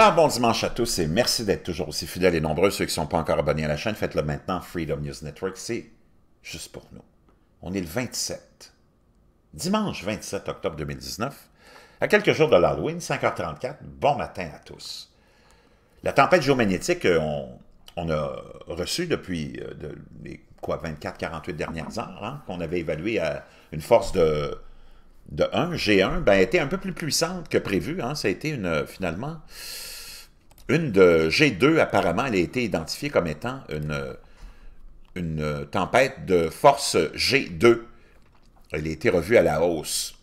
Alors, bon dimanche à tous et merci d'être toujours aussi fidèles et nombreux. Ceux qui ne sont pas encore abonnés à la chaîne, faites-le maintenant. Freedom News Network, c'est juste pour nous. On est le 27. Dimanche 27 octobre 2019, à quelques jours de l'Halloween, 5h34, bon matin à tous. La tempête géomagnétique, qu'on on a reçue depuis euh, de, les 24-48 dernières heures, hein, qu'on avait évaluée à une force de de 1, G1, ben, était un peu plus puissante que prévu. Hein. Ça a été une, finalement, une de G2, apparemment, elle a été identifiée comme étant une, une tempête de force G2. Elle a été revue à la hausse,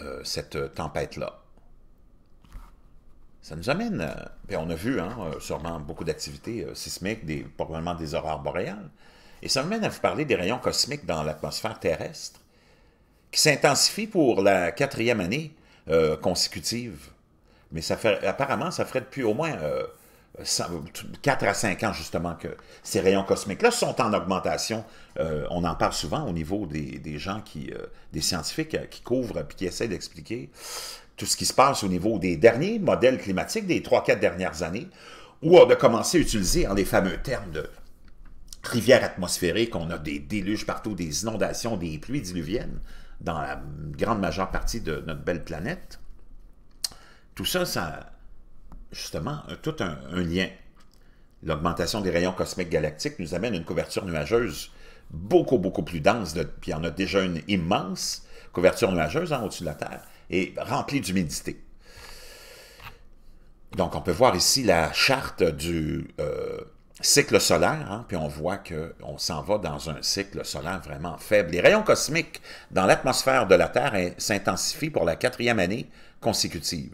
euh, cette tempête-là. Ça nous amène, euh, ben on a vu hein, euh, sûrement beaucoup d'activités sismiques, des, probablement des aurores boréales, et ça amène à vous parler des rayons cosmiques dans l'atmosphère terrestre qui s'intensifie pour la quatrième année euh, consécutive. Mais ça fait, apparemment, ça ferait depuis au moins euh, 4 à 5 ans, justement, que ces rayons cosmiques-là sont en augmentation. Euh, on en parle souvent au niveau des, gens, qui, euh, des scientifiques qui couvrent et qui essaient d'expliquer tout ce qui se passe au niveau des derniers modèles climatiques des 3-4 dernières années, ou on a commencé à utiliser en les fameux termes de rivière atmosphérique, on a des déluges partout, des inondations, des pluies diluviennes dans la grande majeure partie de notre belle planète. Tout ça, ça justement, tout un, lien. L'augmentation des rayons cosmiques galactiques nous amène une couverture nuageuse beaucoup, beaucoup plus dense, puis il y en a déjà une immense couverture nuageuse en au-dessus de la Terre, et remplie d'humidité. Donc, on peut voir ici la charte du, euh, cycle solaire, hein, puis on voit qu'on s'en va dans un cycle solaire vraiment faible. Les rayons cosmiques dans l'atmosphère de la Terre s'intensifient pour la quatrième année consécutive,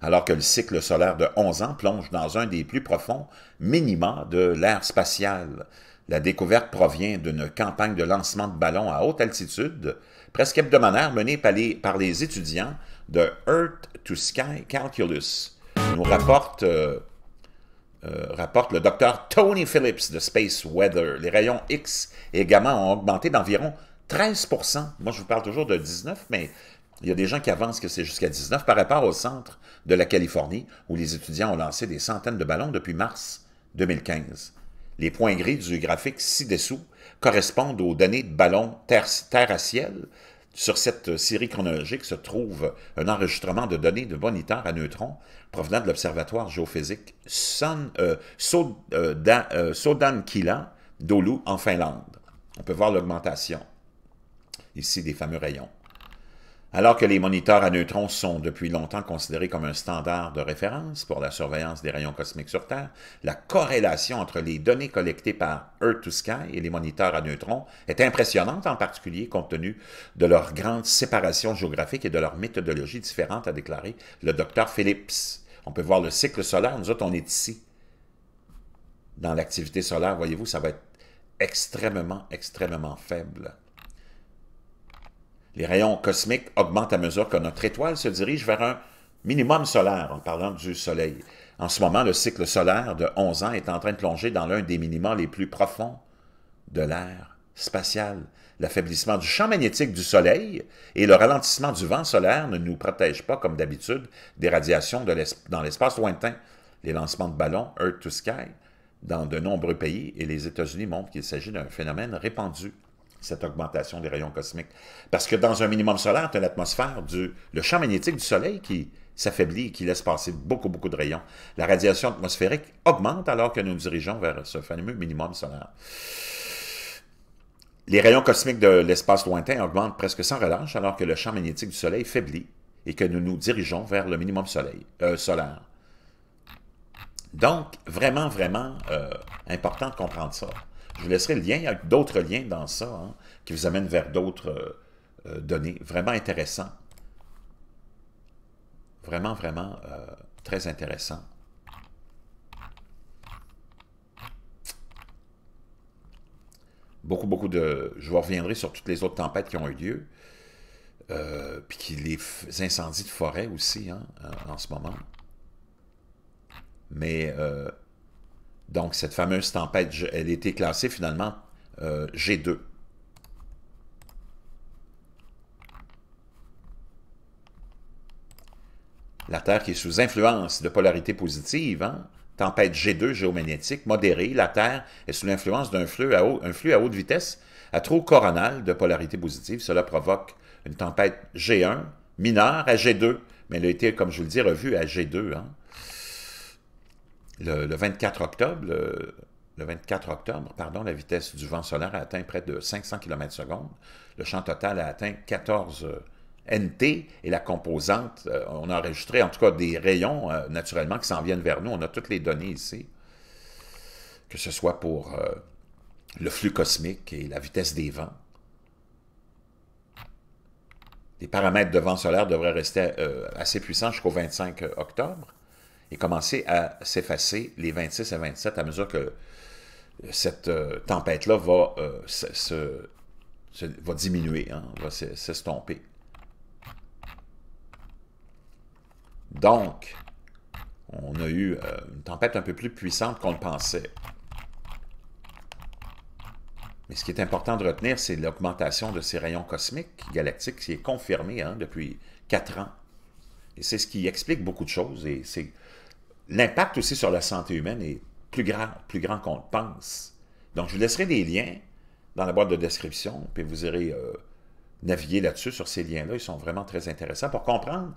alors que le cycle solaire de 11 ans plonge dans un des plus profonds minima de l'ère spatiale. La découverte provient d'une campagne de lancement de ballons à haute altitude, presque hebdomadaire, menée par les, étudiants de Earth to Sky Calculus, nous rapporte... Euh, euh, rapporte le docteur Tony Phillips de Space Weather. Les rayons X et gamma ont augmenté d'environ 13 Moi, je vous parle toujours de 19, mais il y a des gens qui avancent que c'est jusqu'à 19 par rapport au centre de la Californie, où les étudiants ont lancé des centaines de ballons depuis mars 2015. Les points gris du graphique ci-dessous correspondent aux données de ballons terrestres terre à ciel sur cette série chronologique se trouve un enregistrement de données de moniteurs à neutrons provenant de l'observatoire géophysique Sodankila euh, euh, euh, d'Oulu en Finlande. On peut voir l'augmentation ici des fameux rayons. Alors que les moniteurs à neutrons sont depuis longtemps considérés comme un standard de référence pour la surveillance des rayons cosmiques sur Terre, la corrélation entre les données collectées par Earth to Sky et les moniteurs à neutrons est impressionnante, en particulier compte tenu de leur grande séparation géographique et de leur méthodologie différente, a déclaré le docteur Phillips. On peut voir le cycle solaire, nous autres, on est ici. Dans l'activité solaire, voyez-vous, ça va être extrêmement, extrêmement faible. Les rayons cosmiques augmentent à mesure que notre étoile se dirige vers un minimum solaire, en parlant du Soleil. En ce moment, le cycle solaire de 11 ans est en train de plonger dans l'un des minima les plus profonds de l'ère spatiale. L'affaiblissement du champ magnétique du Soleil et le ralentissement du vent solaire ne nous protègent pas, comme d'habitude, des radiations dans l'espace lointain. Les lancements de ballons Earth to Sky dans de nombreux pays et les États-Unis montrent qu'il s'agit d'un phénomène répandu cette augmentation des rayons cosmiques. Parce que dans un minimum solaire, tu as l'atmosphère, du, le champ magnétique du Soleil qui s'affaiblit et qui laisse passer beaucoup, beaucoup de rayons. La radiation atmosphérique augmente alors que nous nous dirigeons vers ce fameux minimum solaire. Les rayons cosmiques de l'espace lointain augmentent presque sans relâche alors que le champ magnétique du Soleil faiblit et que nous nous dirigeons vers le minimum euh, solaire. Donc, vraiment, vraiment euh, important de comprendre ça vous laisserai le lien d'autres liens dans ça, hein, qui vous amènent vers d'autres euh, euh, données. Vraiment intéressant. Vraiment, vraiment euh, très intéressant. Beaucoup, beaucoup de... Je vous reviendrai sur toutes les autres tempêtes qui ont eu lieu. puis les incendies de forêt aussi, hein, en, ce moment. Mais donc, cette fameuse tempête, elle a été classée finalement euh, G2. La Terre qui est sous influence de polarité positive, hein? tempête G2 géomagnétique modérée, la Terre est sous l'influence d'un flux, à flux à haute vitesse à trop coronal de polarité positive. Cela provoque une tempête G1 mineure à G2, mais elle a été, comme je vous le dis, revue à G2. Hein? le, 24 octobre, le, octobre, pardon, la vitesse du vent solaire a atteint près de 500 km/s. Le champ total a atteint 14 euh, NT et la composante, euh, on a enregistré en tout cas des rayons euh, naturellement qui s'en viennent vers nous. On a toutes les données ici, que ce soit pour le flux cosmique et la vitesse des vents. Les paramètres de vent solaire devraient rester assez puissants jusqu'au 25 octobre et commencer à s'effacer les 26 et 27 à mesure que euh, cette euh, tempête-là va, euh, se, va diminuer, hein, va s'estomper. Donc, on a eu une tempête un peu plus puissante qu'on le pensait. Mais ce qui est important de retenir, c'est l'augmentation de ces rayons cosmiques galactiques qui est confirmée hein, depuis quatre ans. Et c'est ce qui explique beaucoup de choses. Et c'est l'impact aussi sur la santé humaine est plus grand, plus grand qu'on le pense. Donc, je vous laisserai des liens dans la boîte de description, puis vous irez euh, naviguer là-dessus, sur ces liens-là. Ils sont vraiment très intéressants pour comprendre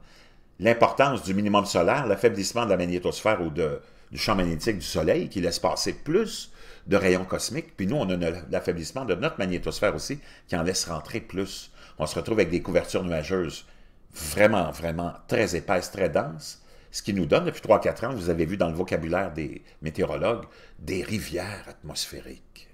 l'importance du minimum solaire, l'affaiblissement de la magnétosphère ou du champ magnétique du Soleil qui laisse passer plus de rayons cosmiques. Puis nous, on a l'affaiblissement de notre magnétosphère aussi qui en laisse rentrer plus. On se retrouve avec des couvertures nuageuses vraiment, vraiment très épaisses, très denses. Ce qui nous donne, depuis 3-4 ans, vous avez vu dans le vocabulaire des météorologues, des rivières atmosphériques.